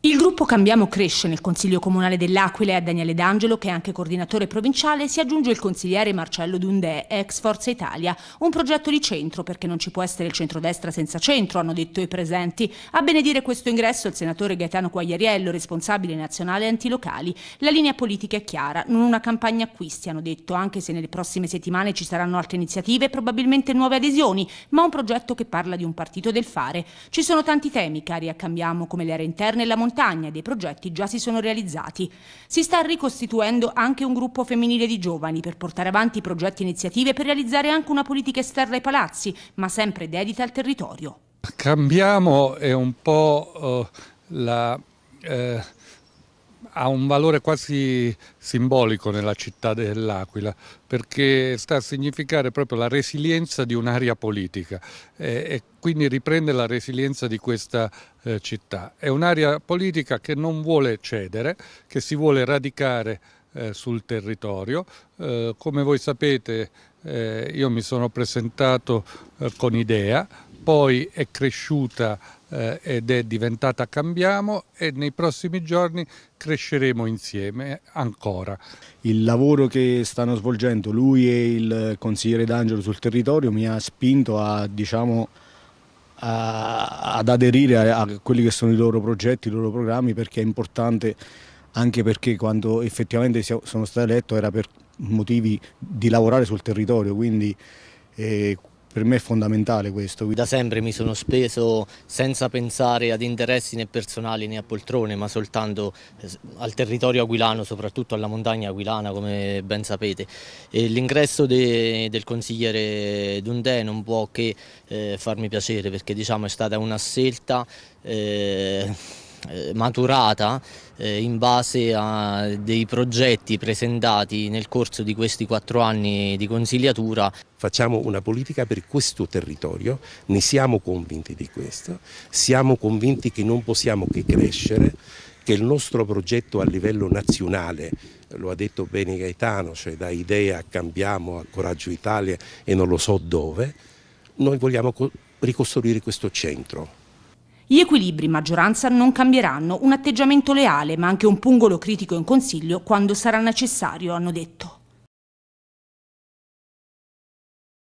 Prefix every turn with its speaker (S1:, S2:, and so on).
S1: Il gruppo Cambiamo cresce nel Consiglio Comunale dell'Aquila e a Daniele D'Angelo, che è anche coordinatore provinciale, si aggiunge il consigliere Marcello Dundè, ex Forza Italia. Un progetto di centro, perché non ci può essere il centrodestra senza centro, hanno detto i presenti. A benedire questo ingresso il senatore Gaetano Quagliariello, responsabile nazionale antilocali. La linea politica è chiara, non una campagna acquisti, hanno detto, anche se nelle prossime settimane ci saranno altre iniziative e probabilmente nuove adesioni, ma un progetto che parla di un partito del fare. Ci sono tanti temi, cari a Cambiamo, come le aree interne e la montagna montagna e dei progetti già si sono realizzati. Si sta ricostituendo anche un gruppo femminile di giovani per portare avanti progetti e iniziative per realizzare anche una politica esterna ai palazzi, ma sempre dedita al territorio.
S2: Cambiamo è un po' eh, la eh, ha un valore quasi simbolico nella città dell'Aquila perché sta a significare proprio la resilienza di un'area politica eh, e quindi riprende la resilienza di questa eh, città. È un'area politica che non vuole cedere, che si vuole radicare eh, sul territorio. Eh, come voi sapete eh, io mi sono presentato eh, con Idea, poi è cresciuta eh, ed è diventata Cambiamo e nei prossimi giorni cresceremo insieme ancora. Il
S3: lavoro che stanno svolgendo lui e il consigliere D'Angelo sul territorio mi ha spinto a, diciamo, ad aderire a, a quelli che sono i loro progetti, i loro programmi perché è importante anche perché quando effettivamente sono stato eletto era per motivi di lavorare sul territorio, quindi eh, per me è
S4: fondamentale questo. Da sempre mi sono speso senza pensare ad interessi né personali né a poltrone, ma soltanto eh, al territorio aquilano, soprattutto alla montagna aquilana, come ben sapete. l'ingresso de, del consigliere Dundè non può che eh, farmi piacere, perché diciamo, è stata una scelta... Eh, eh, maturata eh, in base a dei progetti presentati
S5: nel corso di questi quattro anni di consigliatura. Facciamo una politica per questo territorio, ne siamo convinti di questo, siamo convinti che non possiamo che crescere, che il nostro progetto a livello nazionale lo ha detto bene Gaetano, cioè da idea cambiamo a Coraggio Italia e non lo so dove, noi vogliamo ricostruire questo centro
S1: gli equilibri in maggioranza non cambieranno, un atteggiamento leale ma anche un pungolo critico in Consiglio quando sarà necessario, hanno detto.